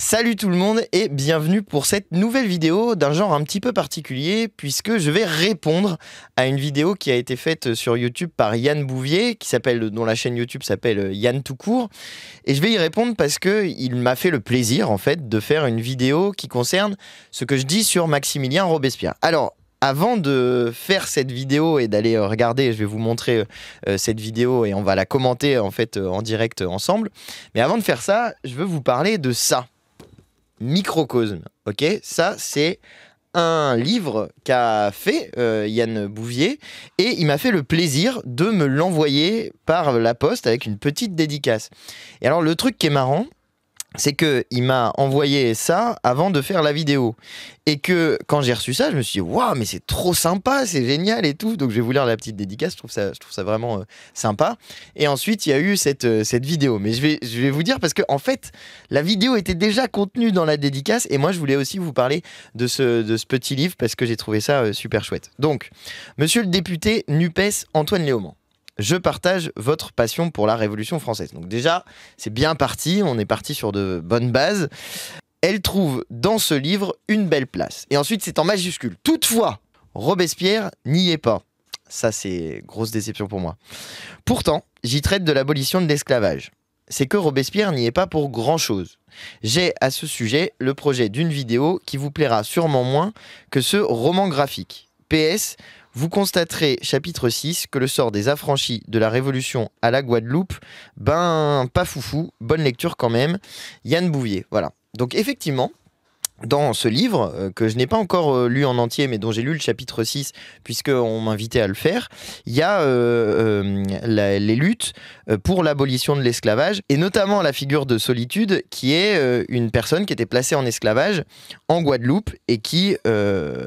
Salut tout le monde et bienvenue pour cette nouvelle vidéo d'un genre un petit peu particulier puisque je vais répondre à une vidéo qui a été faite sur YouTube par Yann Bouvier qui s'appelle dont la chaîne YouTube s'appelle Yann tout court et je vais y répondre parce que il m'a fait le plaisir en fait de faire une vidéo qui concerne ce que je dis sur Maximilien Robespierre. Alors avant de faire cette vidéo et d'aller euh, regarder, je vais vous montrer euh, euh, cette vidéo et on va la commenter en fait en direct ensemble. Mais avant de faire ça, je veux vous parler de ça. Microcosme. Ok, ça c'est un livre qu'a fait euh, Yann Bouvier et il m'a fait le plaisir de me l'envoyer par la poste avec une petite dédicace. Et alors le truc qui est marrant, c'est que il m'a envoyé ça avant de faire la vidéo et que quand j'ai reçu ça, je me suis dit waouh mais c'est trop sympa, c'est génial et tout. Donc je vais vous lire la petite dédicace, je trouve ça trouve ça vraiment euh, sympa. Et ensuite, il y a eu cette euh, cette vidéo, mais je vais je vais vous dire parce que en fait, la vidéo était déjà contenue dans la dédicace et moi je voulais aussi vous parler de ce de ce petit livre parce que j'ai trouvé ça euh, super chouette. Donc, monsieur le député Nupes Antoine Léaumont je partage votre passion pour la Révolution française. Donc déjà, c'est bien parti, on est parti sur de bonnes bases. Elle trouve dans ce livre une belle place. Et ensuite, c'est en majuscule. Toutefois, Robespierre n'y est pas. Ça, c'est grosse déception pour moi. Pourtant, j'y traite de l'abolition de l'esclavage. C'est que Robespierre n'y est pas pour grand-chose. J'ai à ce sujet le projet d'une vidéo qui vous plaira sûrement moins que ce roman graphique. PS, vous constaterez, chapitre 6, que le sort des affranchis de la Révolution à la Guadeloupe, ben, pas foufou, bonne lecture quand même. Yann Bouvier, voilà. Donc effectivement, dans ce livre, euh, que je n'ai pas encore euh, lu en entier, mais dont j'ai lu le chapitre 6, puisqu'on m'invitait à le faire, il y a euh, les luttes pour l'abolition de l'esclavage, et notamment la figure de Solitude, qui est une personne qui était placée en esclavage en Guadeloupe et qui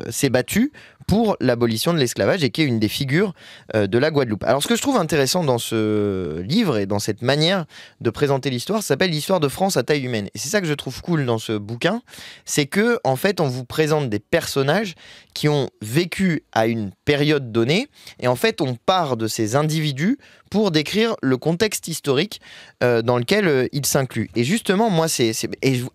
s'est battue pour l'abolition de l'esclavage et qui est une des figures euh, de la Guadeloupe. Alors ce que je trouve intéressant dans ce livre et dans cette manière de présenter l'histoire, ça s'appelle l'histoire de France à taille humaine. Et c'est ça que je trouve cool dans ce bouquin, c'est que en fait on vous présente des personnages qui ont vécu à une période donnée. Et en fait, on part de ces individus pour décrire le contexte historique euh, dans lequel euh, ils s'incluent. Et justement, moi, c'est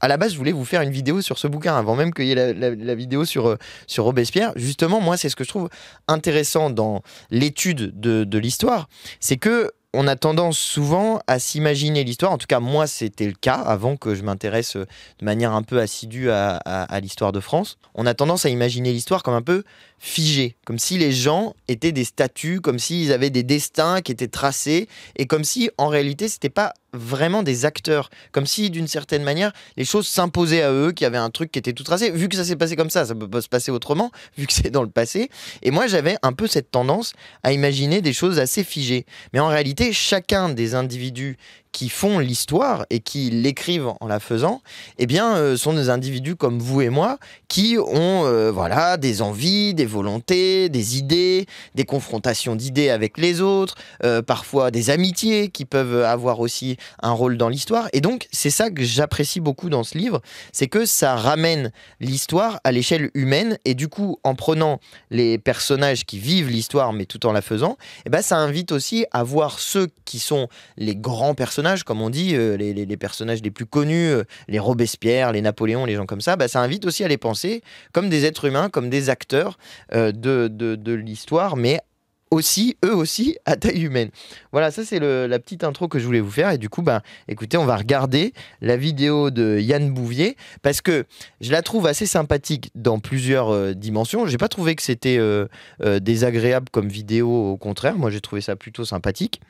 à la base, je voulais vous faire une vidéo sur ce bouquin avant même qu'il y ait la, vidéo sur, euh, sur Robespierre. Justement, moi, c'est ce que je trouve intéressant dans l'étude de, de l'histoire, c'est que on a tendance souvent à s'imaginer l'histoire, en tout cas moi c'était le cas avant que je m'intéresse euh, de manière un peu assidue à, l'histoire de France, on a tendance à imaginer l'histoire comme un peu figée, comme si les gens étaient des statues, comme s'ils avaient des destins qui étaient tracés, et comme si en réalité c'était pas vraiment des acteurs. Comme si, d'une certaine manière, les choses s'imposaient à eux, qu'il y avait un truc qui était tout tracé. Vu que ça s'est passé comme ça, ça peut pas se passer autrement, vu que c'est dans le passé. Et moi, j'avais un peu cette tendance à imaginer des choses assez figées. Mais en réalité, chacun des individus qui font l'histoire et qui l'écrivent en la faisant, eh bien, euh, sont des individus comme vous et moi qui ont euh, voilà, des envies, des volontés, des idées, des confrontations d'idées avec les autres, euh, parfois des amitiés qui peuvent avoir aussi un rôle dans l'histoire. Et donc, c'est ça que j'apprécie beaucoup dans ce livre, c'est que ça ramène l'histoire à l'échelle humaine et du coup, en prenant les personnages qui vivent l'histoire mais tout en la faisant, eh bien, ça invite aussi à voir ceux qui sont les grands personnages comme on dit, euh, les, personnages les plus connus, euh, les Robespierre, les Napoléon, les gens comme ça, bah, ça invite aussi à les penser comme des êtres humains, comme des acteurs euh, de, de, l'histoire, mais aussi, eux aussi, à taille humaine. Voilà, ça c'est la petite intro que je voulais vous faire. Et du coup, bah, écoutez, on va regarder la vidéo de Yann Bouvier parce que je la trouve assez sympathique dans plusieurs dimensions. J'ai pas trouvé que c'était désagréable comme vidéo, au contraire. Moi, j'ai trouvé ça plutôt sympathique.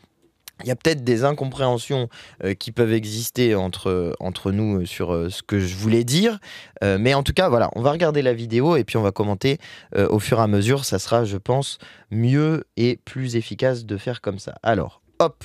Il y a peut-être des incompréhensions euh, qui peuvent exister entre, entre nous euh, sur euh, ce que je voulais dire. mais en tout cas, voilà, on va regarder la vidéo et puis on va commenter au fur et à mesure. Ça sera, je pense, mieux et plus efficace de faire comme ça. Alors, hop,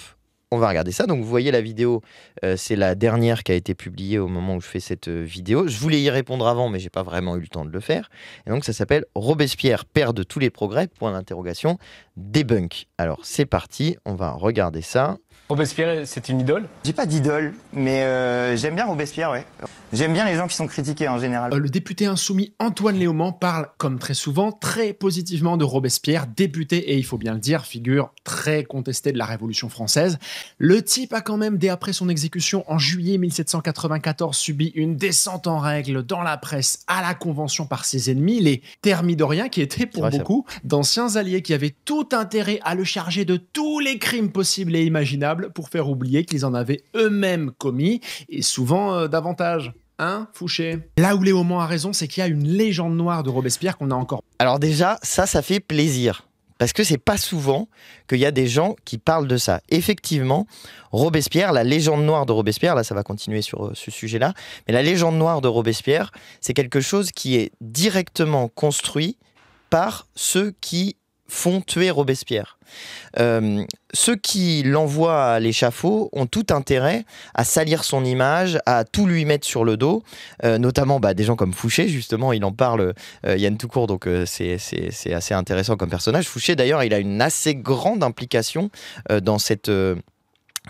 on va regarder ça. Donc vous voyez la vidéo, euh, c'est la dernière qui a été publiée au moment où je fais cette euh, vidéo. Je voulais y répondre avant, mais j'ai pas vraiment eu le temps de le faire. Et donc ça s'appelle Robespierre, père de tous les progrès, point d'interrogation, débunk. Alors c'est parti, on va regarder ça. Robespierre, c'est une idole J'ai pas d'idole, mais euh, j'aime bien Robespierre, ouais. J'aime bien les gens qui sont critiqués en général. Euh, le député insoumis Antoine Léaumont parle, comme très souvent, très positivement de Robespierre, député et il faut bien le dire, figure très contestée de la Révolution française. Le type a quand même, dès après son exécution en juillet 1794, subi une descente en règle dans la presse, à la Convention par ses ennemis, les Thermidoriens, qui étaient pour beaucoup d'anciens alliés qui avaient tout intérêt à le charger de tous les crimes possibles et imaginables pour faire oublier qu'ils en avaient eux-mêmes commis, et souvent euh, davantage. Hein, Fouché Là où Léaumont a raison, c'est qu'il y a une légende noire de Robespierre qu'on a encore. Alors déjà, ça, ça fait plaisir. Parce que c'est pas souvent qu'il y a des gens qui parlent de ça. Effectivement, Robespierre, la légende noire de Robespierre, là ça va continuer sur euh, ce sujet-là, mais la légende noire de Robespierre, c'est quelque chose qui est directement construit par ceux qui font tuer Robespierre. Euh, ceux qui l'envoient à l'échafaud ont tout intérêt à salir son image, à tout lui mettre sur le dos, euh, notamment bah, des gens comme Fouché, justement, il en parle, euh, Yann Toucourt, donc c'est assez intéressant comme personnage. Fouché, d'ailleurs, il a une assez grande implication dans cette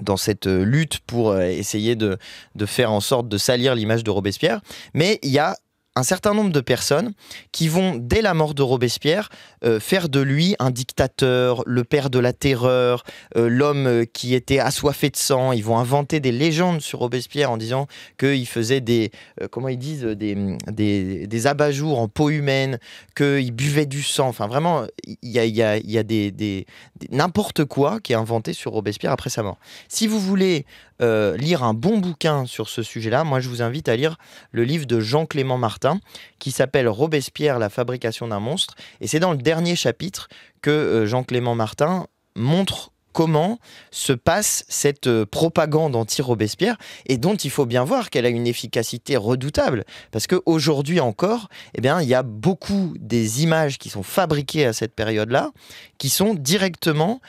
dans cette lutte pour essayer de, de, faire en sorte de salir l'image de Robespierre. Mais il y a un certain nombre de personnes qui vont, dès la mort de Robespierre, euh, faire de lui un dictateur, le père de la terreur, euh, l'homme euh, qui était assoiffé de sang. Ils vont inventer des légendes sur Robespierre en disant qu'il faisait des, comment ils disent, des, des, des abat-jours en peau humaine, qu'il buvait du sang. Enfin, vraiment, il y a, y a, y a des, des n'importe quoi qui est inventé sur Robespierre après sa mort. Si vous voulez euh, lire un bon bouquin sur ce sujet-là, moi je vous invite à lire le livre de Jean-Clément Martin qui s'appelle Robespierre, la fabrication d'un monstre. Et c'est dans le dernier chapitre que euh, Jean-Clément Martin montre comment se passe cette euh, propagande anti-Robespierre et dont il faut bien voir qu'elle a une efficacité redoutable parce que aujourd'hui encore eh bien il y a beaucoup des images qui sont fabriquées à cette période-là qui sont directement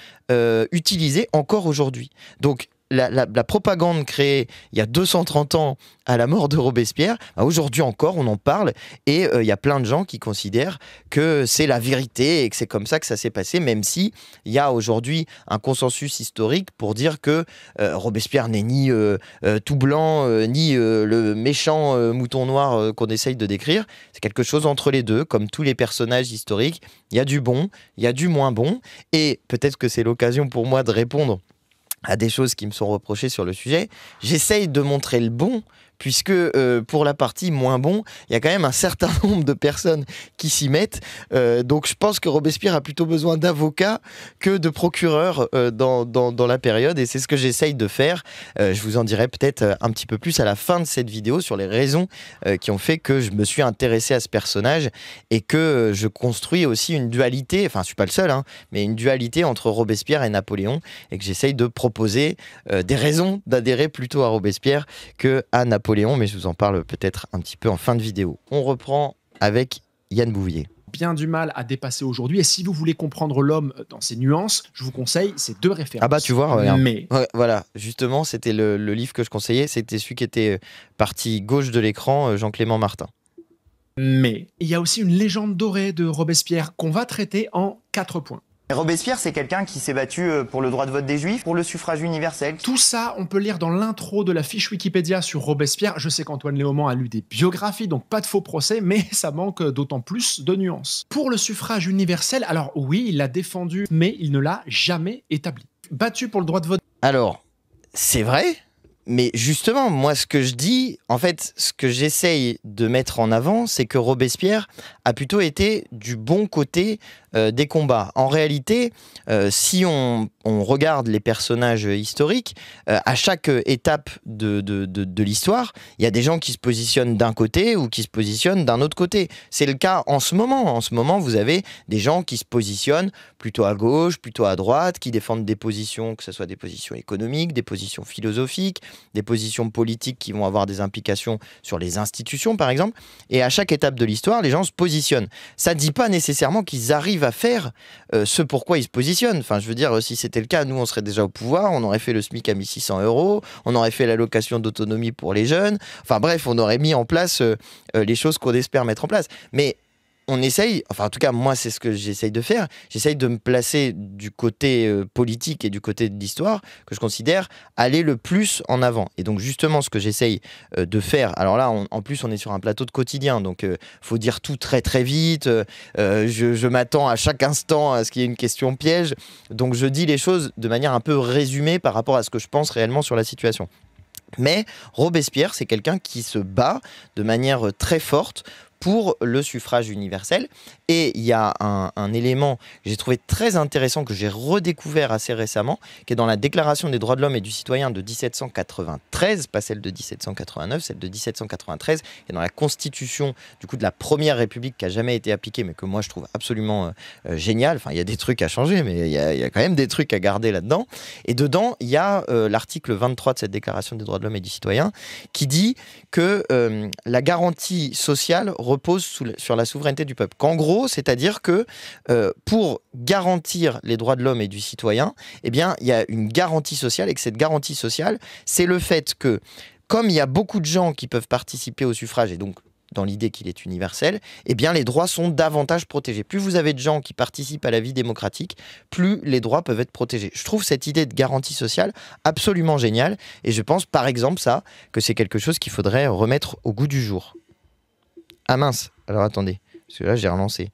utilisées encore aujourd'hui. Donc la, propagande créée il y a 230 ans à la mort de Robespierre, bah, aujourd'hui encore, on en parle et euh, il y a plein de gens qui considèrent que c'est la vérité et que c'est comme ça que ça s'est passé, même si il y a aujourd'hui un consensus historique pour dire que euh, Robespierre n'est ni euh, tout blanc, ni le méchant mouton noir qu'on essaye de décrire. C'est quelque chose entre les deux, comme tous les personnages historiques. Il y a du bon, il y a du moins bon, et peut-être que c'est l'occasion pour moi de répondre à des choses qui me sont reprochées sur le sujet. J'essaye de montrer le bon, puisque euh, pour la partie moins bon, il y a quand même un certain nombre de personnes qui s'y mettent. Euh, donc je pense que Robespierre a plutôt besoin d'avocats que de procureurs euh, dans, la période, et c'est ce que j'essaye de faire. je vous en dirai peut-être un petit peu plus à la fin de cette vidéo sur les raisons qui ont fait que je me suis intéressé à ce personnage et que je construis aussi une dualité, enfin je suis pas le seul, hein, mais une dualité entre Robespierre et Napoléon, et que j'essaye de proposer des raisons d'adhérer plutôt à Robespierre que à Napoléon mais je vous en parle peut-être un petit peu en fin de vidéo. On reprend avec Yann Bouvier bien du mal à dépasser aujourd'hui. Et si vous voulez comprendre l'homme dans ses nuances, je vous conseille ces deux références. Ah bah tu vois, euh, mais voilà, justement, c'était le, livre que je conseillais, c'était celui qui était euh, parti gauche de l'écran, euh, Jean-Clément Martin. Mais il y a aussi une légende dorée de Robespierre qu'on va traiter en quatre points. Robespierre, c'est quelqu'un qui s'est battu euh, pour le droit de vote des juifs, pour le suffrage universel. Tout ça, on peut lire dans l'intro de la fiche Wikipédia sur Robespierre. Je sais qu'Antoine Léaumont a lu des biographies, donc pas de faux procès, mais ça manque d'autant plus de nuances. Pour le suffrage universel, alors oui, il l'a défendu, mais il ne l'a jamais établi. Battu pour le droit de vote. Alors, c'est vrai mais justement, moi, ce que je dis, en fait, ce que j'essaye de mettre en avant, c'est que Robespierre a plutôt été du bon côté euh, des combats. En réalité, euh, si on on regarde les personnages historiques, euh, à chaque étape de, l'histoire, il y a des gens qui se positionnent d'un côté ou qui se positionnent d'un autre côté. C'est le cas en ce moment. En ce moment, vous avez des gens qui se positionnent plutôt à gauche, plutôt à droite, qui défendent des positions, que ce soit des positions économiques, des positions philosophiques, des positions politiques qui vont avoir des implications sur les institutions, par exemple. Et à chaque étape de l'histoire, les gens se positionnent. Ça ne dit pas nécessairement qu'ils arrivent à faire euh, ce pourquoi ils se positionnent. Enfin, je veux dire, si c'est c'était le cas, nous, on serait déjà au pouvoir, on aurait fait le SMIC à 1600 euros, on aurait fait l'allocation d'autonomie pour les jeunes. Enfin bref, on aurait mis en place euh, euh, les choses qu'on espère mettre en place. Mais on essaye, enfin en tout cas moi c'est ce que j'essaye de faire, j'essaye de me placer du côté euh, politique et du côté de l'histoire que je considère aller le plus en avant. Et donc justement ce que j'essaye euh, de faire, alors là en plus on est sur un plateau de quotidien, donc euh, faut dire tout très très vite, je, je m'attends à chaque instant à ce qu'il y ait une question piège, donc je dis les choses de manière un peu résumée par rapport à ce que je pense réellement sur la situation. Mais Robespierre, c'est quelqu'un qui se bat de manière très forte pour le suffrage universel. Et il y a un, élément que j'ai trouvé très intéressant, que j'ai redécouvert assez récemment, qui est dans la Déclaration des droits de l'homme et du citoyen de 1793, pas celle de 1789, celle de 1793, et dans la constitution du coup de la première république qui a jamais été appliquée, mais que moi je trouve absolument euh, euh, génial. Enfin, il y a des trucs à changer, mais il y, a, quand même des trucs à garder là-dedans. Et dedans, il y a euh, l'article 23 de cette Déclaration des droits de l'homme et du citoyen qui dit que la garantie sociale repose sur la souveraineté du peuple. Qu'en gros, c'est-à-dire que euh, pour garantir les droits de l'homme et du citoyen, eh bien, il y a une garantie sociale et que cette garantie sociale, c'est le fait que comme il y a beaucoup de gens qui peuvent participer au suffrage et donc dans l'idée qu'il est universel, eh bien les droits sont davantage protégés. Plus vous avez de gens qui participent à la vie démocratique, plus les droits peuvent être protégés. Je trouve cette idée de garantie sociale absolument géniale et je pense par exemple ça que c'est quelque chose qu'il faudrait remettre au goût du jour. Ah mince, alors attendez, parce que là j'ai relancé.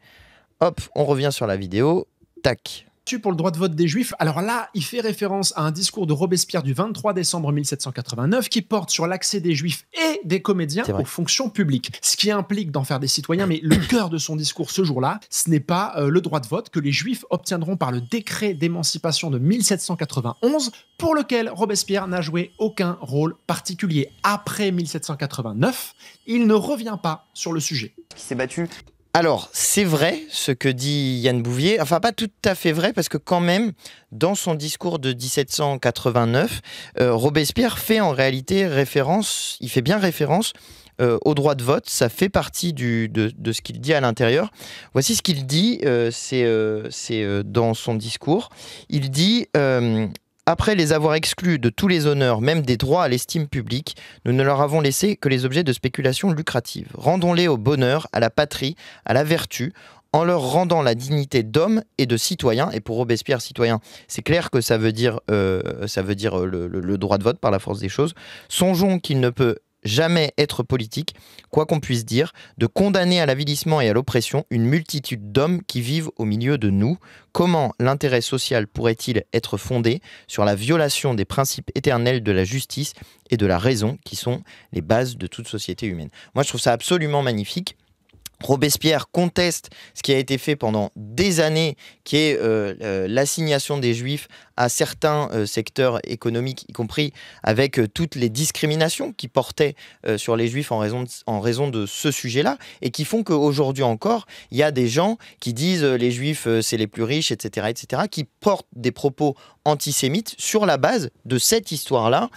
Hop, on revient sur la vidéo, tac, pour le droit de vote des Juifs, alors là, il fait référence à un discours de Robespierre du 23 décembre 1789 qui porte sur l'accès des Juifs et des comédiens aux fonctions publiques, ce qui implique d'en faire des citoyens. Mais le cœur de son discours ce jour-là, ce n'est pas euh, le droit de vote que les Juifs obtiendront par le décret d'émancipation de 1791, pour lequel Robespierre n'a joué aucun rôle particulier. Après 1789, il ne revient pas sur le sujet. Qui s'est battu alors, c'est vrai ce que dit Yann Bouvier, enfin pas tout à fait vrai, parce que quand même, dans son discours de 1789, euh, Robespierre fait en réalité référence, il fait bien référence euh, au droit de vote, ça fait partie de, ce qu'il dit à l'intérieur. Voici ce qu'il dit, euh, c'est dans son discours, il dit après les avoir exclus de tous les honneurs, même des droits à l'estime publique, nous ne leur avons laissé que les objets de spéculation lucrative. Rendons-les au bonheur, à la patrie, à la vertu, en leur rendant la dignité d'homme et de citoyen. Et pour Robespierre, citoyen, c'est clair que ça veut dire, euh, ça veut dire le, droit de vote par la force des choses. Songeons qu'il ne peut jamais être politique, quoi qu'on puisse dire, de condamner à l'avilissement et à l'oppression une multitude d'hommes qui vivent au milieu de nous. Comment l'intérêt social pourrait-il être fondé sur la violation des principes éternels de la justice et de la raison qui sont les bases de toute société humaine Moi, je trouve ça absolument magnifique. Robespierre conteste ce qui a été fait pendant des années, qui est euh, euh, l'assignation des juifs à certains euh, secteurs économiques, y compris avec euh, toutes les discriminations qui portaient euh, sur les juifs en raison de, ce sujet-là, et qui font qu'aujourd'hui encore, il y a des gens qui disent les juifs, c'est les plus riches, etc., etc., qui portent des propos antisémites sur la base de cette histoire-là,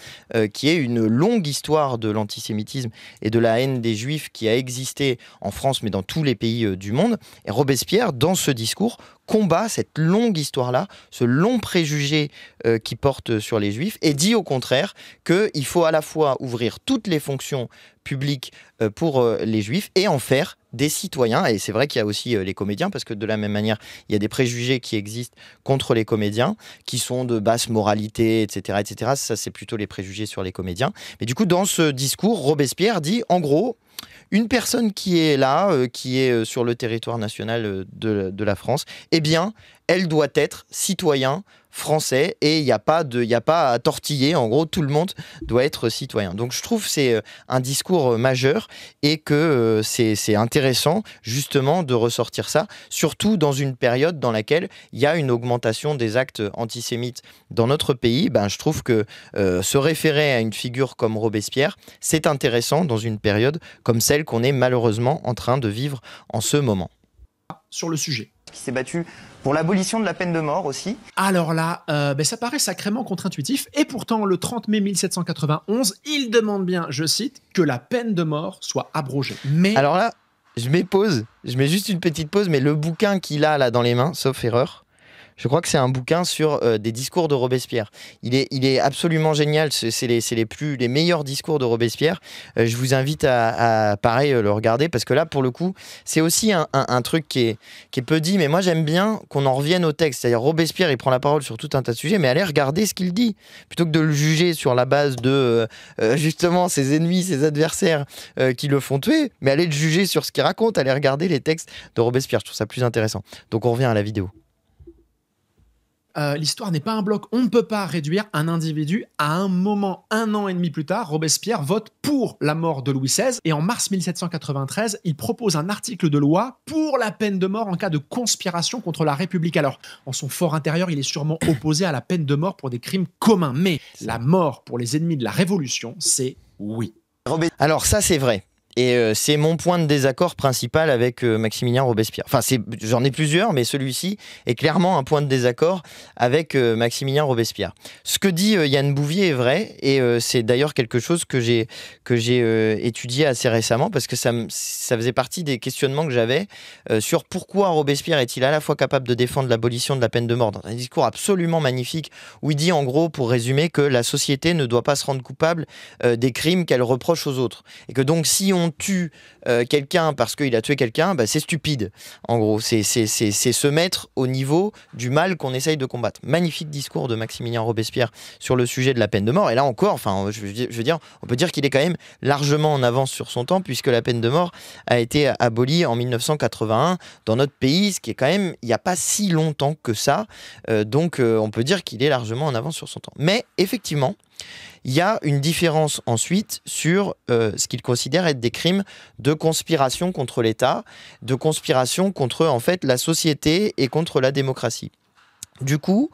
qui est une longue histoire de l'antisémitisme et de la haine des juifs qui a existé en France, mais dans tous les pays du monde. Et Robespierre, dans ce discours, combat cette longue histoire-là, ce long préjugé euh, qui porte sur les juifs, et dit au contraire qu'il faut à la fois ouvrir toutes les fonctions publiques euh, pour euh, les juifs et en faire des citoyens. Et c'est vrai qu'il y a aussi les comédiens, parce que de la même manière, il y a des préjugés qui existent contre les comédiens, qui sont de basse moralité, etc. etc. Ça, c'est plutôt les préjugés sur les comédiens. Mais du coup, dans ce discours, Robespierre dit, en gros, une personne qui est là, euh, qui est euh, sur le territoire national euh, de, la France, eh bien, elle doit être citoyen français et il n'y a pas de, il a pas à tortiller. En gros, tout le monde doit être citoyen. Donc, je trouve c'est un discours majeur et que c'est intéressant justement de ressortir ça, surtout dans une période dans laquelle il y a une augmentation des actes antisémites dans notre pays. Ben, je trouve que se référer à une figure comme Robespierre, c'est intéressant dans une période comme comme celle qu'on est malheureusement en train de vivre en ce moment. Sur le sujet qui s'est battu pour l'abolition de la peine de mort aussi. Alors là, euh, ben, ça paraît sacrément contre-intuitif, et pourtant le 30 mai 1791, il demande bien, je cite, que la peine de mort soit abrogée. Mais... Alors là, je mets pause, je mets juste une petite pause, mais le bouquin qu'il a là dans les mains, sauf erreur, je crois que c'est un bouquin sur euh, des discours de Robespierre. Il est, il est absolument génial. C'est les, plus, les meilleurs discours de Robespierre. Euh, je vous invite à, pareil, euh, le regarder parce que là, pour le coup, c'est aussi un, truc qui est, qui est peu dit. Mais moi, j'aime bien qu'on en revienne au texte. C'est-à-dire, Robespierre, il prend la parole sur tout un tas de sujets, mais allez regarder ce qu'il dit plutôt que de le juger sur la base de justement ses ennemis, ses adversaires qui le font tuer. Mais allez le juger sur ce qu'il raconte. Allez regarder les textes de Robespierre. Je trouve ça plus intéressant. Donc, on revient à la vidéo. Euh, l'histoire n'est pas un bloc. On ne peut pas réduire un individu à un moment, un an et demi plus tard. Robespierre vote pour la mort de Louis XVI et en mars 1793, il propose un article de loi pour la peine de mort en cas de conspiration contre la République. Alors, en son fort intérieur, il est sûrement opposé à la peine de mort pour des crimes communs, mais la mort pour les ennemis de la Révolution, c'est oui. Alors ça c'est vrai. Et euh, c'est mon point de désaccord principal avec euh, Maximilien Robespierre. Enfin, j'en ai plusieurs, mais celui-ci est clairement un point de désaccord avec euh, Maximilien Robespierre. Ce que dit Yann Bouvier est vrai, et c'est d'ailleurs quelque chose que j'ai que j'ai étudié assez récemment parce que ça, ça faisait partie des questionnements que j'avais sur pourquoi Robespierre est-il à la fois capable de défendre l'abolition de la peine de mort dans un discours absolument magnifique où il dit en gros, pour résumer, que la société ne doit pas se rendre coupable des crimes qu'elle reproche aux autres, et que donc si on tue euh, quelqu'un parce qu'il a tué quelqu'un, bah, c'est stupide. En gros, c'est se mettre au niveau du mal qu'on essaye de combattre. Magnifique discours de Maximilien Robespierre sur le sujet de la peine de mort. Et là encore, enfin, je, veux dire, on peut dire qu'il est quand même largement en avance sur son temps puisque la peine de mort a été abolie en 1981 dans notre pays, ce qui est quand même il n'y a pas si longtemps que ça. Euh, donc, euh, on peut dire qu'il est largement en avance sur son temps. Mais effectivement, il y a une différence ensuite sur euh, ce qu'il considère être des crimes de conspiration contre l'État, de conspiration contre en fait la société et contre la démocratie. Du coup,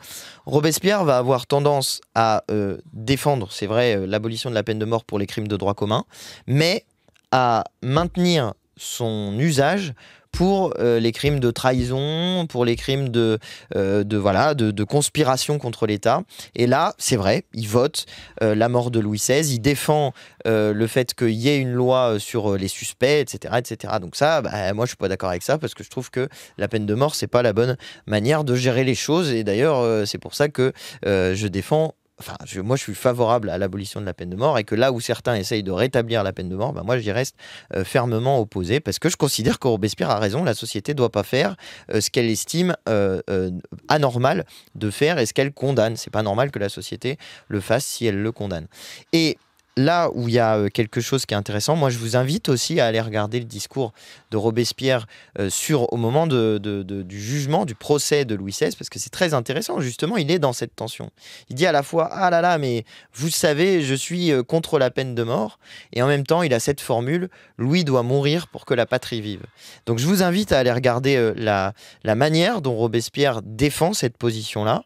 Robespierre va avoir tendance à euh, défendre, c'est vrai, euh, l'abolition de la peine de mort pour les crimes de droit commun, mais à maintenir son usage pour euh, les crimes de trahison, pour les crimes de, euh, de voilà, de, conspiration contre l'État. Et là, c'est vrai, il vote euh, la mort de Louis XVI, il défend le fait qu'il y ait une loi sur les suspects, etc., etc. Donc ça, bah, moi, je suis pas d'accord avec ça parce que je trouve que la peine de mort, c'est pas la bonne manière de gérer les choses. Et d'ailleurs, c'est pour ça que je défends moi je suis favorable à l'abolition de la peine de mort et que là où certains essayent de rétablir la peine de mort, ben moi j'y reste euh, fermement opposé parce que je considère que Robespierre a raison, la société ne doit pas faire euh, ce qu'elle estime euh, anormal de faire et ce qu'elle condamne. C'est pas normal que la société le fasse si elle le condamne. Et là où il y a euh, quelque chose qui est intéressant, moi je vous invite aussi à aller regarder le discours de Robespierre euh, sur au moment du jugement, du procès de Louis XVI, parce que c'est très intéressant. Justement, il est dans cette tension. Il dit à la fois ah là là, mais vous savez, je suis euh, contre la peine de mort, et en même temps, il a cette formule Louis doit mourir pour que la patrie vive. Donc je vous invite à aller regarder la, manière dont Robespierre défend cette position là.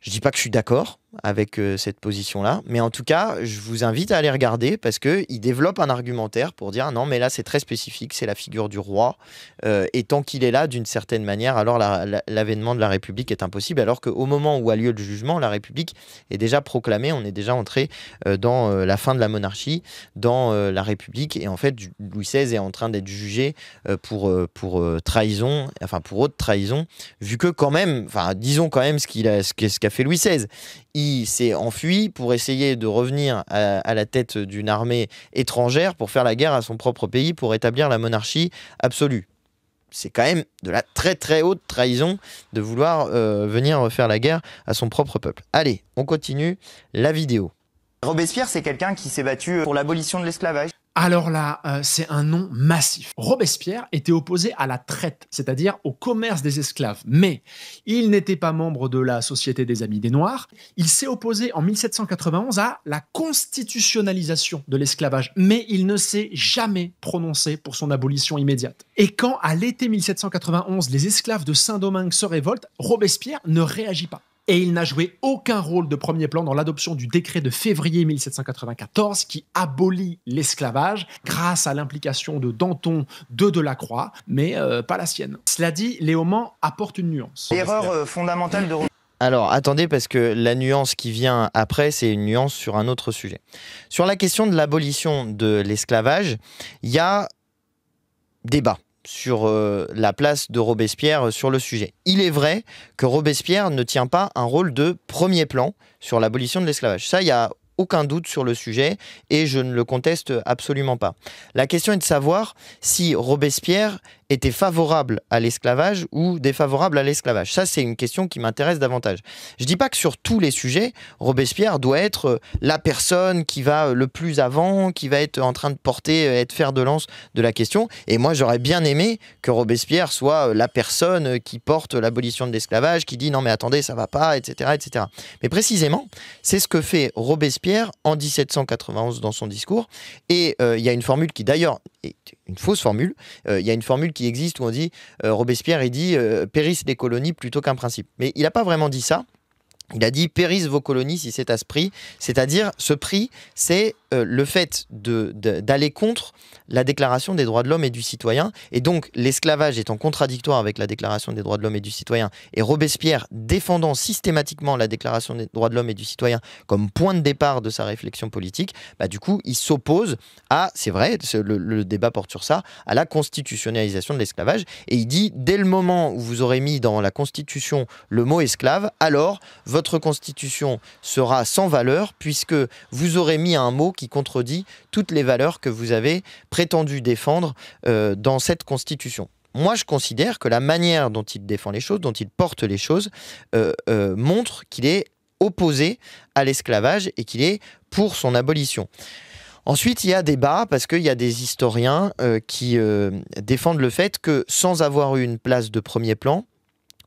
Je ne dis pas que je suis d'accord, avec euh, cette position-là. Mais en tout cas, je vous invite à aller regarder parce qu'il développe un argumentaire pour dire non, mais là, c'est très spécifique, c'est la figure du roi. Euh, et tant qu'il est là, d'une certaine manière, alors l'avènement de la République est impossible, alors qu'au moment où a lieu le jugement, la République est déjà proclamée, on est déjà entré euh, dans la fin de la monarchie, dans la République. Et en fait, Louis XVI est en train d'être jugé pour, pour trahison, enfin pour autre trahison, vu que quand même, enfin disons quand même ce qu'a ce qu'a fait Louis XVI il s'est enfui pour essayer de revenir à, la tête d'une armée étrangère pour faire la guerre à son propre pays, pour établir la monarchie absolue. C'est quand même de la très très haute trahison de vouloir euh, venir faire la guerre à son propre peuple. Allez, on continue la vidéo. Robespierre, c'est quelqu'un qui s'est battu pour l'abolition de l'esclavage. Alors là, euh, c'est un nom massif. Robespierre était opposé à la traite, c'est-à-dire au commerce des esclaves, mais il n'était pas membre de la Société des Amis des Noirs. Il s'est opposé en 1791 à la constitutionnalisation de l'esclavage, mais il ne s'est jamais prononcé pour son abolition immédiate. Et quand, à l'été 1791, les esclaves de Saint-Domingue se révoltent, Robespierre ne réagit pas et il n'a joué aucun rôle de premier plan dans l'adoption du décret de février 1794 qui abolit l'esclavage grâce à l'implication de Danton, de Delacroix, mais euh, pas la sienne. Cela dit, Léoman apporte une nuance. erreur euh, fondamentale de... Alors attendez parce que la nuance qui vient après, c'est une nuance sur un autre sujet. Sur la question de l'abolition de l'esclavage, il y a débat sur euh, la place de Robespierre euh, sur le sujet. Il est vrai que Robespierre ne tient pas un rôle de premier plan sur l'abolition de l'esclavage. Ça, il y a aucun doute sur le sujet et je ne le conteste absolument pas. La question est de savoir si Robespierre était favorable à l'esclavage ou défavorable à l'esclavage. Ça, c'est une question qui m'intéresse davantage. Je ne dis pas que sur tous les sujets, Robespierre doit être euh, la personne qui va euh, le plus avant, qui va être en train de porter, euh, être faire de lance de la question. Et moi, j'aurais bien aimé que Robespierre soit la personne qui porte l'abolition de l'esclavage, qui dit non mais attendez, ça va pas, etc. etc. Mais précisément, c'est ce que fait Robespierre en 1791 dans son discours. Et il y a une formule qui d'ailleurs une fausse formule. Euh, il y a une formule qui existe où on dit euh, Robespierre, il dit euh, périssent les colonies plutôt qu'un principe. Mais il n'a pas vraiment dit ça. Il a dit périssent vos colonies si c'est à ce prix. C'est-à-dire, ce prix, c'est euh, le fait d'aller de, contre la Déclaration des droits de l'homme et du citoyen, et donc l'esclavage étant contradictoire avec la Déclaration des droits de l'homme et du citoyen, et Robespierre défendant systématiquement la Déclaration des droits de l'homme et du citoyen comme point de départ de sa réflexion politique, bah, du coup, il s'oppose à, c'est vrai, le, le débat porte sur ça, à la constitutionnalisation de l'esclavage, et il dit, dès le moment où vous aurez mis dans la Constitution le mot esclave, alors votre Constitution sera sans valeur, puisque vous aurez mis un mot qui contredit toutes les valeurs que vous avez prétendu défendre euh, dans cette Constitution. Moi, je considère que la manière dont il défend les choses, dont il porte les choses, euh, euh, montre qu'il est opposé à l'esclavage et qu'il est pour son abolition. Ensuite, il y a débat parce qu'il y a des historiens qui défendent le fait que sans avoir eu une place de premier plan,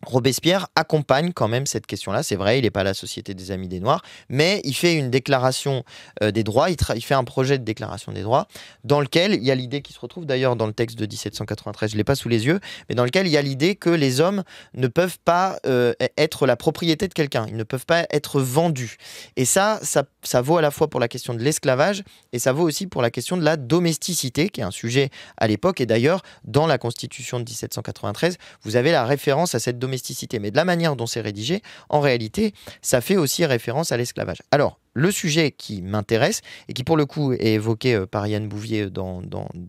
Robespierre accompagne quand même cette question-là. C'est vrai, il n'est pas la Société des Amis des Noirs, mais il fait une déclaration euh, des droits, il, fait un projet de déclaration des droits, dans lequel il y a l'idée qui se retrouve d'ailleurs dans le texte de 1793, je ne l'ai pas sous les yeux, mais dans lequel il y a l'idée que les hommes ne peuvent pas euh, e-, être la propriété de quelqu'un, ils ne peuvent pas être vendus. Et ça, ça, ça vaut à la fois pour la question de l'esclavage et ça vaut aussi pour la question de la domesticité, qui est un sujet à l'époque. Et d'ailleurs, dans la Constitution de 1793, vous avez la référence à cette domesticité domesticité, mais de la manière dont c'est rédigé, en réalité, ça fait aussi référence à l'esclavage. Alors, le sujet qui m'intéresse, et qui pour le coup est évoqué euh, par Yann Bouvier dans,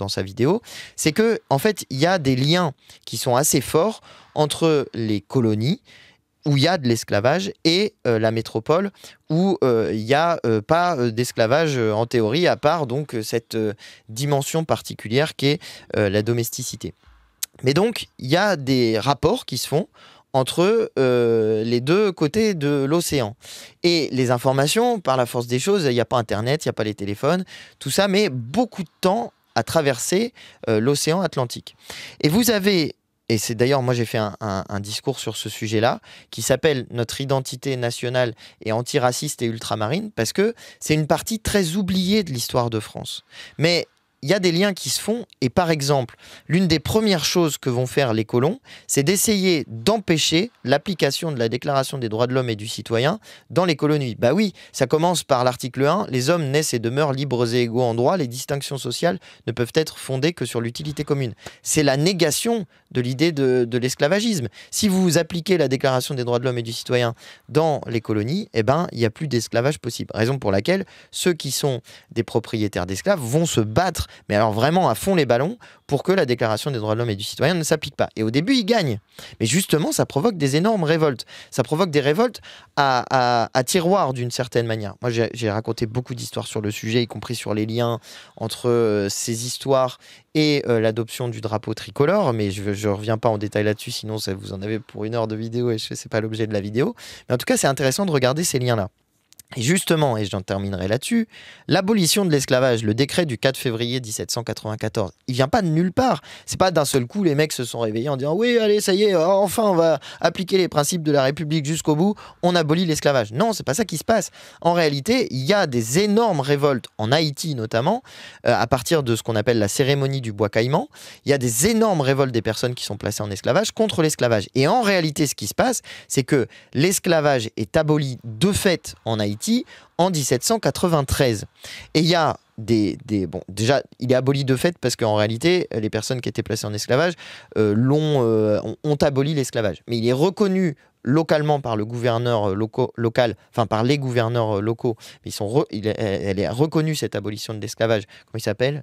sa vidéo, c'est que, en fait, il y a des liens qui sont assez forts entre les colonies, où il y a de l'esclavage et euh, la métropole où euh, il n'y a pas d'esclavage en théorie à part donc cette dimension particulière qu'est la domesticité. Mais donc, il y a des rapports qui se font entre euh, les deux côtés de l'océan. Et les informations, par la force des choses, il n'y a pas Internet, il n'y a pas les téléphones, tout ça met beaucoup de temps à traverser euh, l'océan Atlantique. Et vous avez, et c'est d'ailleurs moi j'ai fait un, un, discours sur ce sujet-là, qui s'appelle Notre identité nationale et antiraciste et ultramarine, parce que c'est une partie très oubliée de l'histoire de France. Mais il y a des liens qui se font. Et par exemple, l'une des premières choses que vont faire les colons, c'est d'essayer d'empêcher l'application de la Déclaration des droits de l'homme et du citoyen dans les colonies. Bah oui, ça commence par l'article 1. Les hommes naissent et demeurent libres et égaux en droit. Les distinctions sociales ne peuvent être fondées que sur l'utilité commune. C'est la négation de l'idée de, l'esclavagisme. Si vous appliquez la Déclaration des droits de l'homme et du citoyen dans les colonies, eh ben, il n'y a plus d'esclavage possible. Raison pour laquelle ceux qui sont des propriétaires d'esclaves vont se battre, mais alors vraiment à fond les ballons, pour que la Déclaration des droits de l'homme et du citoyen ne s'applique pas. Et au début, ils gagnent. Mais justement, ça provoque des énormes révoltes. Ça provoque des révoltes à, tiroir, d'une certaine manière. Moi, j'ai raconté beaucoup d'histoires sur le sujet, y compris sur les liens entre euh, ces histoires et euh, l'adoption du drapeau tricolore. Mais je ne reviens pas en détail là-dessus, sinon ça, vous en avez pour une heure de vidéo et ce n'est pas l'objet de la vidéo. Mais en tout cas, c'est intéressant de regarder ces liens-là. Et justement, et j'en terminerai là-dessus, l'abolition de l'esclavage, le décret du 4 février 1794, il vient pas de nulle part. C'est pas d'un seul coup les mecs se sont réveillés en disant oui, allez, ça y est, euh, enfin on va appliquer les principes de la République jusqu'au bout, on abolit l'esclavage. Non, c'est pas ça qui se passe. En réalité, il y a des énormes révoltes en Haïti notamment, euh, à partir de ce qu'on appelle la cérémonie du bois caïman. Il y a des énormes révoltes des personnes qui sont placées en esclavage contre l'esclavage. Et en réalité, ce qui se passe, c'est que l'esclavage est aboli de fait en Haïti en 1793. Et il y a des, bon déjà il est aboli de fait parce qu'en réalité les personnes qui étaient placées en esclavage euh, euh, ont aboli l'esclavage mais il est reconnu localement par le gouverneur euh, local enfin par les gouverneurs locaux sont elle, est reconnue cette abolition de l'esclavage comment il s'appelle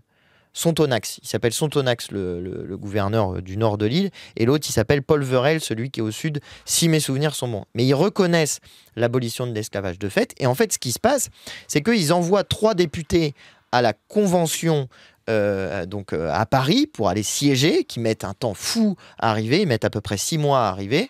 Sontonax. Il s'appelle Sontonax, le, le, gouverneur euh, du nord de l'île, et l'autre, il s'appelle Paul Verel, celui qui est au sud, si mes souvenirs sont bons. Mais ils reconnaissent l'abolition de l'esclavage de fait, et en fait, ce qui se passe, c'est qu'ils envoient trois députés à la convention euh, donc euh, à Paris pour aller siéger, qui mettent un temps fou à arriver, ils mettent à peu près six mois à arriver,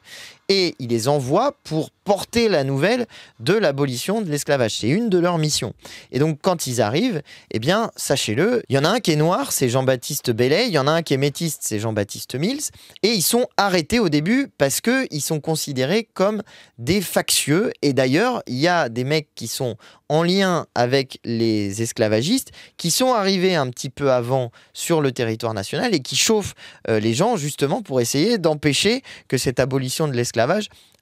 et il les envoie pour porter la nouvelle de l'abolition de l'esclavage. C'est une de leurs missions. Et donc quand ils arrivent, eh bien, sachez-le, il y en a un qui est noir, c'est Jean-Baptiste Bellet, il y en a un qui est métiste, c'est Jean-Baptiste Mills, et ils sont arrêtés au début parce qu'ils sont considérés comme des factieux. Et d'ailleurs, il y a des mecs qui sont en lien avec les esclavagistes, qui sont arrivés un petit peu avant sur le territoire national et qui chauffent euh, les gens justement pour essayer d'empêcher que cette abolition de l'esclavage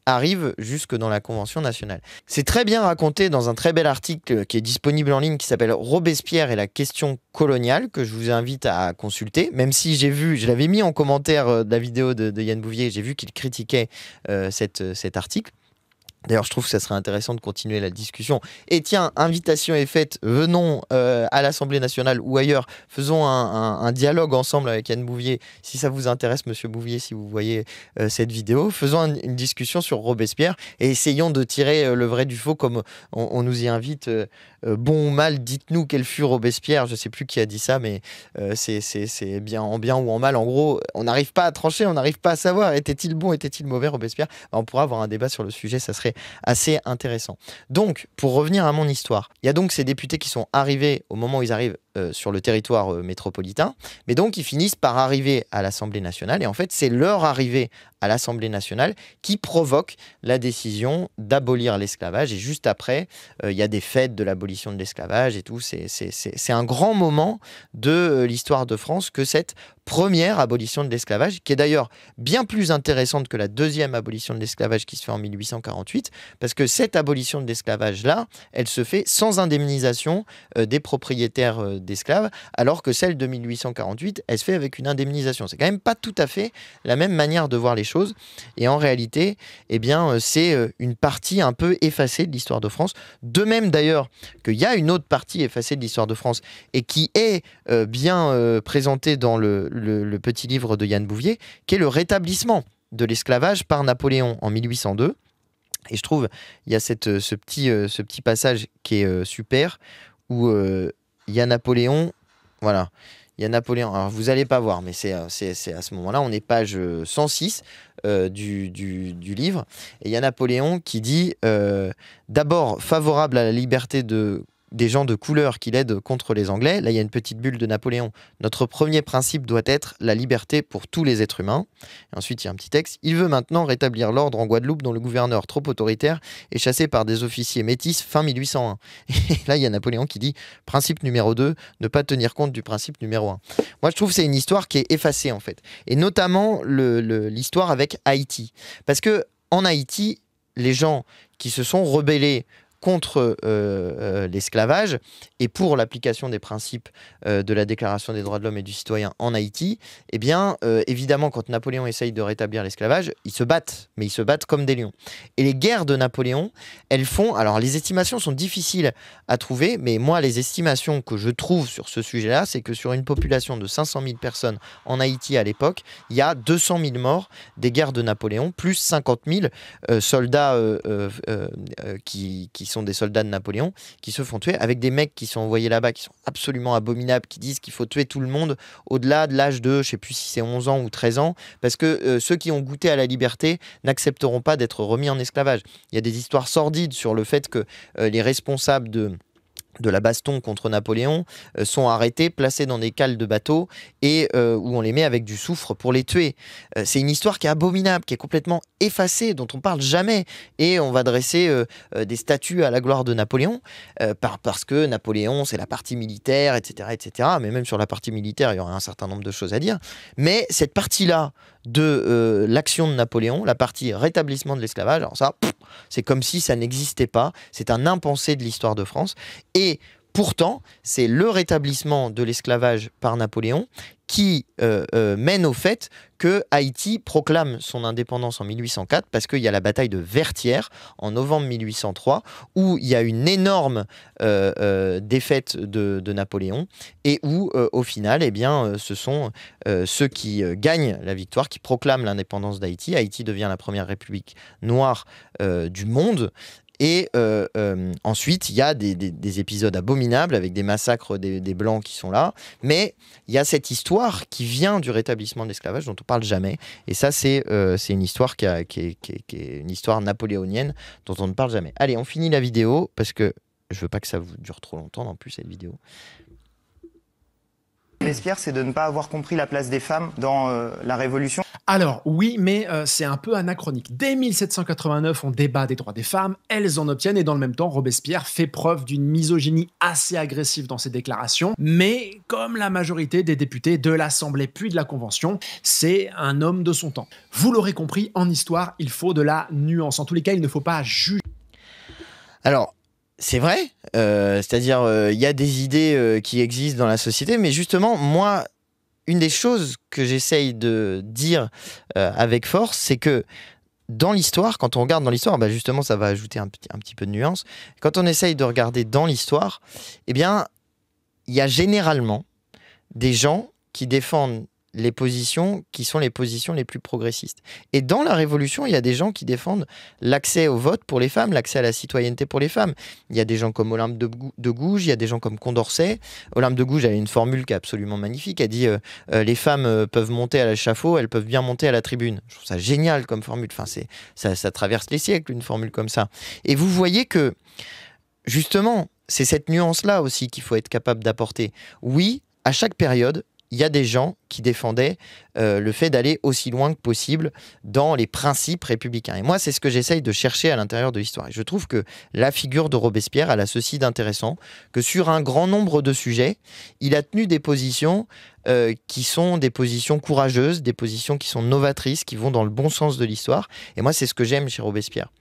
arrive jusque dans la Convention nationale. C'est très bien raconté dans un très bel article qui est disponible en ligne qui s'appelle Robespierre et la question coloniale que je vous invite à consulter, même si j'ai vu, je l'avais mis en commentaire euh, de la vidéo de, Yann Bouvier, j'ai vu qu'il critiquait euh, euh, cet article. D'ailleurs, je trouve que ça serait intéressant de continuer la discussion. Et tiens, invitation est faite, venons euh, à l'Assemblée nationale ou ailleurs, faisons un, dialogue ensemble avec Anne Bouvier, si ça vous intéresse, Monsieur Bouvier, si vous voyez euh, cette vidéo, faisons une discussion sur Robespierre et essayons de tirer euh, le vrai du faux comme on nous y invite euh, bon ou mal, dites-nous quel fut Robespierre. Je ne sais plus qui a dit ça, mais euh, c'est bien en bien ou en mal. En gros, on n'arrive pas à trancher, on n'arrive pas à savoir était-il bon, était-il mauvais Robespierre. Bah, on pourra avoir un débat sur le sujet, ça serait assez intéressant. Donc, pour revenir à mon histoire, il y a donc ces députés qui sont arrivés au moment où ils arrivent euh, sur le territoire euh, métropolitain, mais donc ils finissent par arriver à l'Assemblée nationale. Et en fait, c'est leur arrivée à l'Assemblée nationale qui provoque la décision d'abolir l'esclavage. Et juste après, euh, il y a des fêtes de l'abolition de l'esclavage et tout. C'est un grand moment de l'histoire de France que cette première abolition de l'esclavage, qui est d'ailleurs bien plus intéressante que la deuxième abolition de l'esclavage qui se fait en 1848, parce que cette abolition de l'esclavage-là, elle se fait sans indemnisation des propriétaires d'esclaves, alors que celle de 1848, elle se fait avec une indemnisation. C'est quand même pas tout à fait la même manière de voir les choses. Et en réalité, eh bien, euh, c'est euh, une partie un peu effacée de l'histoire de France. De même d'ailleurs qu'il y a une autre partie effacée de l'histoire de France et qui est euh, bien présentée dans le, petit livre de Yann Bouvier, qui est le rétablissement de l'esclavage par Napoléon en 1802. Et je trouve, il y a cette, ce, petit, ce petit passage qui est super, où il y a Napoléon. Voilà. Il y a Napoléon. Alors, vous n'allez pas voir, mais euh, c'est à ce moment-là. On est page 106 euh, euh, du, du, livre. Et il y a Napoléon qui dit D'abord favorable à la liberté de des gens de couleur qui l'aident contre les Anglais. Là, il y a une petite bulle de Napoléon. Notre premier principe doit être la liberté pour tous les êtres humains. ensuite, il y a un petit texte. Il veut maintenant rétablir l'ordre en Guadeloupe, dont le gouverneur, trop autoritaire, est chassé par des officiers métis fin 1801. Et là, il y a Napoléon qui dit principe numéro 2, ne pas tenir compte du principe numéro 1. Moi, je trouve que c'est une histoire qui est effacée, en fait. Et notamment l'histoire avec Haïti. Parce que en Haïti, les gens qui se sont rebellés contre euh, euh, l'esclavage et pour l'application des principes euh, de la Déclaration des droits de l'homme et du citoyen en Haïti, eh bien, évidemment, quand Napoléon essaye de rétablir l'esclavage, ils se battent, mais ils se battent comme des lions. Et les guerres de Napoléon, elles font. Alors, les estimations sont difficiles à trouver, mais moi, les estimations que je trouve sur ce sujet-là, c'est que sur une population de 500 000 personnes en Haïti à l'époque, il y a 200 000 morts des guerres de Napoléon, plus 50 000 soldats qui, qui sont sont des soldats de Napoléon, qui se font tuer, avec des mecs qui sont envoyés là-bas, qui sont absolument abominables, qui disent qu'il faut tuer tout le monde au-delà de l'âge de, je sais plus si c'est 11 ans ou 13 ans, parce que euh, ceux qui ont goûté à la liberté n'accepteront pas d'être remis en esclavage. Il y a des histoires sordides sur le fait que euh, les responsables de de la Baston contre Napoléon euh, sont arrêtés, placés dans des cales de bateaux et euh, où on les met avec du soufre pour les tuer. Euh, c'est une histoire qui est abominable, qui est complètement effacée, dont on parle jamais et on va dresser des statues à la gloire de Napoléon par, parce que Napoléon c'est la partie militaire, etc., etc. Mais même sur la partie militaire, il y aurait un certain nombre de choses à dire. Mais cette partie-là de euh, l'action de Napoléon, la partie rétablissement de l'esclavage. Alors ça, c'est comme si ça n'existait pas. C'est un impensé de l'histoire de France. Et pourtant, c'est le rétablissement de l'esclavage par Napoléon qui euh, euh, mène au fait que Haïti proclame son indépendance en 1804 parce qu'il y a la bataille de Vertières en novembre 1803 où il y a une énorme euh, défaite de, de, Napoléon et où au final eh bien, ce sont ceux qui gagnent la victoire qui proclament l'indépendance d'Haïti. Haïti devient la première république noire du monde et euh, euh, ensuite, il y a des, épisodes abominables avec des massacres des, Blancs qui sont là. Mais il y a cette histoire qui vient du rétablissement de l'esclavage dont on parle jamais. Et ça, c'est euh, une histoire qui, est, une histoire napoléonienne dont on ne parle jamais. Allez, on finit la vidéo parce que je veux pas que ça vous dure trop longtemps non plus cette vidéo. L'espère, c'est de ne pas avoir compris la place des femmes dans la Révolution. Alors oui, mais euh, c'est un peu anachronique. Dès 1789, on débat des droits des femmes, elles en obtiennent et dans le même temps, Robespierre fait preuve d'une misogynie assez agressive dans ses déclarations, mais comme la majorité des députés de l'Assemblée puis de la Convention, c'est un homme de son temps. Vous l'aurez compris, en histoire, il faut de la nuance. En tous les cas, il ne faut pas juger. Alors, c'est vrai, euh, c'est-à-dire euh, il y a des idées qui existent dans la société, mais justement, moi, une des choses que j'essaye de dire euh, avec force, c'est que dans l'histoire, quand on regarde dans l'histoire, bah, justement, ça va ajouter un petit, un petit peu de nuance. Quand on essaye de regarder dans l'histoire, eh bien, il y a généralement des gens qui défendent les positions qui sont les positions les plus progressistes. Et dans la Révolution, il y a des gens qui défendent l'accès au vote pour les femmes, l'accès à la citoyenneté pour les femmes. Il y a des gens comme Olympe de, Gouges, il y a des gens comme Condorcet. Olympe de Gouges a une formule qui est absolument magnifique. Elle dit euh, euh, les femmes euh, peuvent monter à l'échafaud, elles peuvent bien monter à la tribune. Je trouve ça génial comme formule. Enfin, c'est ça traverse les siècles une formule comme ça. Et vous voyez que justement, c'est cette nuance-là aussi qu'il faut être capable d'apporter. Oui, à chaque période, il y a des gens qui défendaient euh, le fait d'aller aussi loin que possible dans les principes républicains. Et moi, c'est ce que j'essaye de chercher à l'intérieur de l'histoire. Et je trouve que la figure de Robespierre, elle a ceci d'intéressant, que sur un grand nombre de sujets, il a tenu des positions euh, qui sont des positions courageuses, des positions qui sont novatrices, qui vont dans le bon sens de l'histoire. Et moi, c'est ce que j'aime chez Robespierre.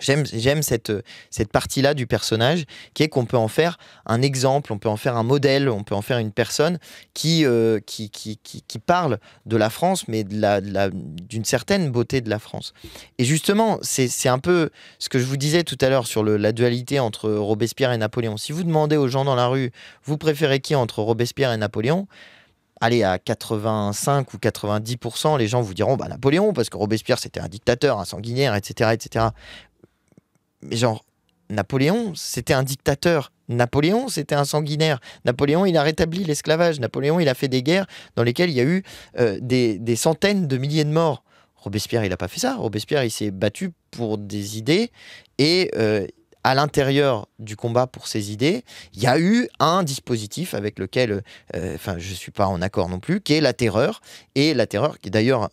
J'aime, cette, cette partie-là du personnage, qui est qu'on peut en faire un exemple, on peut en faire un modèle, on peut en faire une personne qui, euh, qui, qui, qui, parle de la France, mais de la, d'une certaine beauté de la France. Et justement, c'est, c'est un peu ce que je vous disais tout à l'heure sur la dualité entre Robespierre et Napoléon. Si vous demandez aux gens dans la rue, vous préférez qui entre Robespierre et Napoléon allez, à 85 ou 90%, les gens vous diront bah, Napoléon, parce que Robespierre, c'était un dictateur, un sanguinaire, etc. etc mais genre, Napoléon, c'était un dictateur. Napoléon, c'était un sanguinaire. Napoléon, il a rétabli l'esclavage. Napoléon, il a fait des guerres dans lesquelles il y a eu euh, des, centaines de milliers de morts. Robespierre, il n'a pas fait ça. Robespierre, il s'est battu pour des idées et euh, à l'intérieur du combat pour ses idées, il y a eu un dispositif avec lequel, euh, enfin, je ne suis pas en accord non plus, qui est la terreur. Et la terreur, qui est d'ailleurs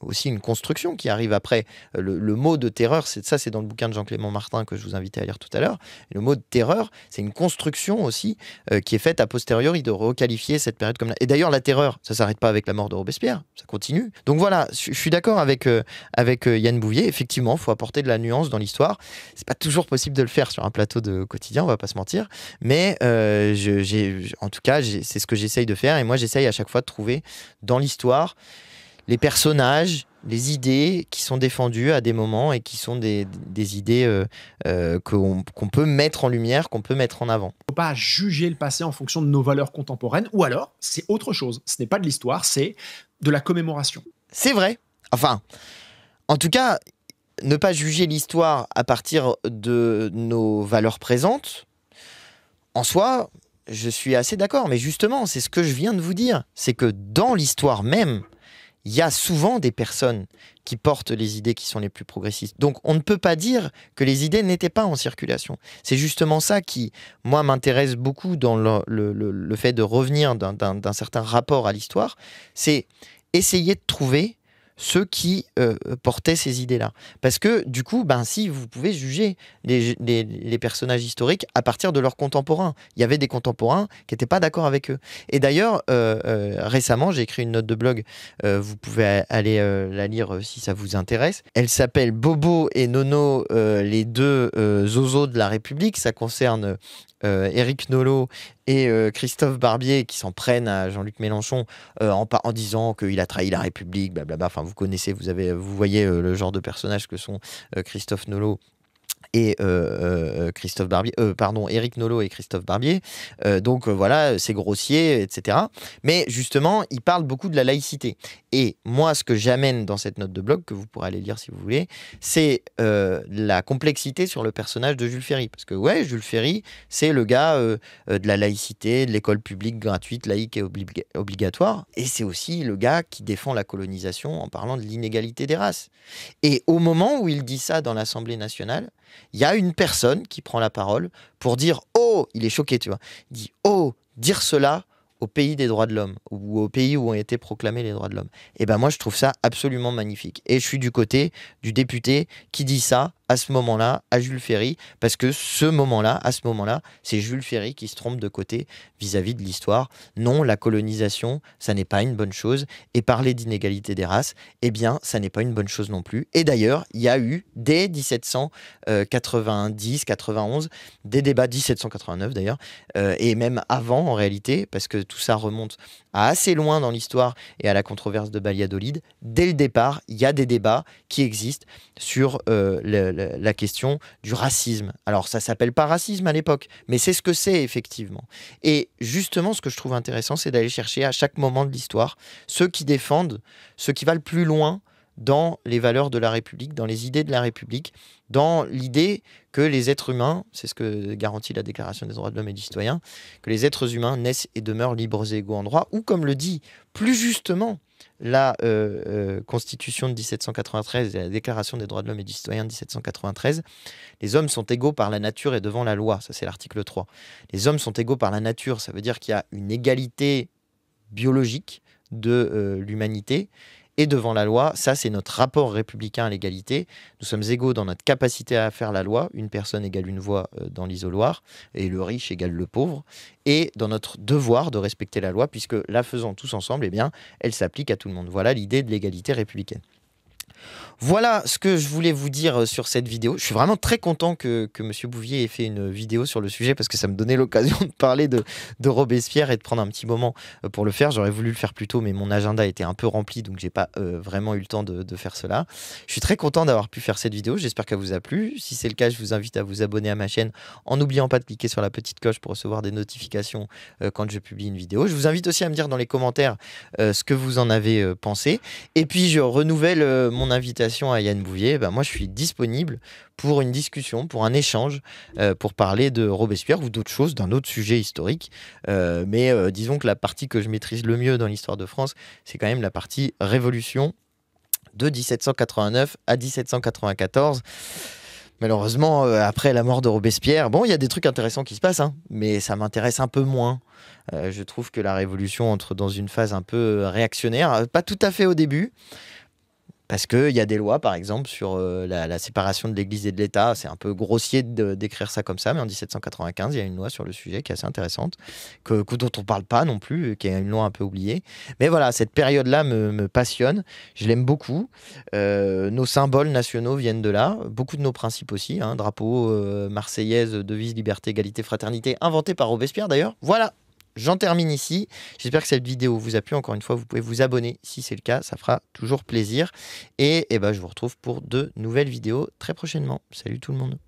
aussi une construction qui arrive après. Le, mot de terreur, c'est ça, c'est dans le bouquin de Jean-Clément Martin que je vous invitais à lire tout à l'heure. Le mot de terreur, c'est une construction aussi euh, qui est faite a posteriori de requalifier cette période comme. là, Et d'ailleurs, la terreur, ça ne s'arrête pas avec la mort de Robespierre, ça continue. Donc voilà, je suis d'accord avec, euh, avec Yann Bouvier. Effectivement, il faut apporter de la nuance dans l'histoire. C'est pas toujours possible de le faire sur un plateau de quotidien, on va pas se mentir. Mais euh, je, j'ai, en tout cas, c'est ce que j'essaye de faire. Et moi, j'essaye à chaque fois de trouver dans l'histoire les personnages, les idées qui sont défendues à des moments et qui sont des, idées euh, euh, qu'on, peut mettre en lumière, qu'on peut mettre en avant. faut pas juger le passé en fonction de nos valeurs contemporaines, ou alors c'est autre chose. Ce n'est pas de l'histoire, c'est de la commémoration. C'est vrai. Enfin, en tout cas, ne pas juger l'histoire à partir de nos valeurs présentes, en soi, je suis assez d'accord. Mais justement, c'est ce que je viens de vous dire. C'est que dans l'histoire même, il y a souvent des personnes qui portent les idées qui sont les plus progressistes. Donc on ne peut pas dire que les idées n'étaient pas en circulation. C'est justement ça qui, moi, m'intéresse beaucoup dans le, fait de revenir d'un certain rapport à l'histoire. C'est essayer de trouver ceux qui euh, portaient ces idées-là. Parce que du coup, ben, si vous pouvez juger les, personnages historiques à partir de leurs contemporains, il y avait des contemporains qui n'étaient pas d'accord avec eux. Et d'ailleurs, euh, euh, récemment, j'ai écrit une note de blog, vous pouvez aller la lire si ça vous intéresse. Elle s'appelle Bobo et Nono, les deux zozos de la République. Ça concerne Éric euh, Eric Nolot et euh, Christophe Barbier qui s'en prennent à Jean-Luc Mélenchon euh, en, disant qu'il a trahi la République, blablabla. Enfin, vous connaissez, vous, avez, vous voyez le genre de personnages que sont Christophe Nolot euh, euh, euh, et Christophe Barbier, pardon, Eric nolo et Christophe Barbier. donc voilà, c'est grossier, etc. Mais justement, il parle beaucoup de la laïcité. Et moi, ce que j'amène dans cette note de blog, que vous pourrez aller lire si vous voulez, c'est la complexité sur le personnage de Jules Ferry. Parce que ouais, Jules Ferry, c'est le gars de la laïcité, de l'école publique gratuite, laïque et obligatoire. Et c'est aussi le gars qui défend la colonisation en parlant de l'inégalité des races. Et au moment où il dit ça dans l'Assemblée nationale, il y a une personne qui prend la parole pour dire Oh, il est choqué, tu vois. Il dit Oh, dire cela au pays des droits de l'homme ou au pays où ont été proclamés les droits de l'homme. Et eh ben moi, je trouve ça absolument magnifique. Et je suis du côté du député qui dit ça à ce moment-là à Jules Ferry, parce que ce moment-là, à ce moment-là, c'est Jules Ferry qui se trompe de côté vis-à-vis de l'histoire. Non, la colonisation, ça n'est pas une bonne chose. Et parler d'inégalité des races, eh bien, ça n'est pas une bonne chose non plus. Et d'ailleurs, il y a eu, dès 1790, 91, euh, des débats, 1789 d'ailleurs, euh, et même avant en réalité, parce que tout ça remonte assez loin dans l'histoire et à la controverse de Baliadolid. dès le départ, il y a des débats qui existent sur euh, le, la question du racisme. Alors ça s'appelle pas racisme à l'époque, mais c'est ce que c'est effectivement. Et justement, ce que je trouve intéressant, c'est d'aller chercher à chaque moment de l'histoire ceux qui défendent, ceux qui valent plus loin dans les valeurs de la République, dans les idées de la République, dans l'idée que les êtres humains, c'est ce que garantit la Déclaration des droits de l'homme et du citoyen, que les êtres humains naissent et demeurent libres et égaux en droit, ou comme le dit plus justement la euh, euh, Constitution de 1793 et la Déclaration des droits de l'homme et du citoyen de 1793, les hommes sont égaux par la nature et devant la loi. Ça, c'est l'article 3. Les hommes sont égaux par la nature, ça veut dire qu'il y a une égalité biologique de euh, l'humanité et devant la loi. Ça, c'est notre rapport républicain à l'égalité. Nous sommes égaux dans notre capacité à faire la loi. Une personne égale une voix euh, dans l'isoloir, et le riche égale le pauvre. Et dans notre devoir de respecter la loi, puisque la faisant tous ensemble, eh bien, elle s'applique à tout le monde. Voilà l'idée de l'égalité républicaine. Voilà ce que je voulais vous dire euh, sur cette vidéo. Je suis vraiment très content que, que M. Bouvier ait fait une vidéo sur le sujet parce que ça me donnait l'occasion de parler de, Robespierre et de prendre un petit moment euh, pour le faire. J'aurais voulu le faire plus tôt, mais mon agenda était un peu rempli, donc j'ai pas euh, vraiment eu le temps de, faire cela. Je suis très content d'avoir pu faire cette vidéo. J'espère qu'elle vous a plu. Si c'est le cas, je vous invite à vous abonner à ma chaîne en n'oubliant pas de cliquer sur la petite cloche pour recevoir des notifications quand je publie une vidéo. Je vous invite aussi à me dire dans les commentaires ce que vous en avez pensé. Et puis, je renouvelle mon invitation à Yann Bouvier, ben moi je suis disponible pour une discussion, pour un échange, euh, pour parler de Robespierre ou d'autres choses, d'un autre sujet historique. Euh, mais euh, disons que la partie que je maîtrise le mieux dans l'histoire de France, c'est quand même la partie Révolution de 1789 à 1794 malheureusement, après la mort de Robespierre, bon, il y a des trucs intéressants qui se passent, hein, mais ça m'intéresse un peu moins. je trouve que la Révolution entre dans une phase un peu réactionnaire, pas tout à fait au début. Parce qu'il y a des lois, par exemple, sur euh, la, séparation de l'Église et de l'État. C'est un peu grossier décrire ça comme ça, mais en 1795, il y a une loi sur le sujet qui est assez intéressante, que, dont on ne parle pas non plus, euh, qui est une loi un peu oubliée. Mais voilà, cette période-là me, passionne, je l'aime beaucoup. Euh, nos symboles nationaux viennent de là, beaucoup de nos principes aussi. Hein. drapeau marseillaise, devise liberté, égalité, fraternité, inventé par Robespierre d'ailleurs. Voilà, j'en termine ici. J'espère que cette vidéo vous a plu. Encore une fois, vous pouvez vous abonner si c'est le cas, ça fera toujours plaisir. Et, eh ben, je vous retrouve pour de nouvelles vidéos très prochainement. Salut tout le monde.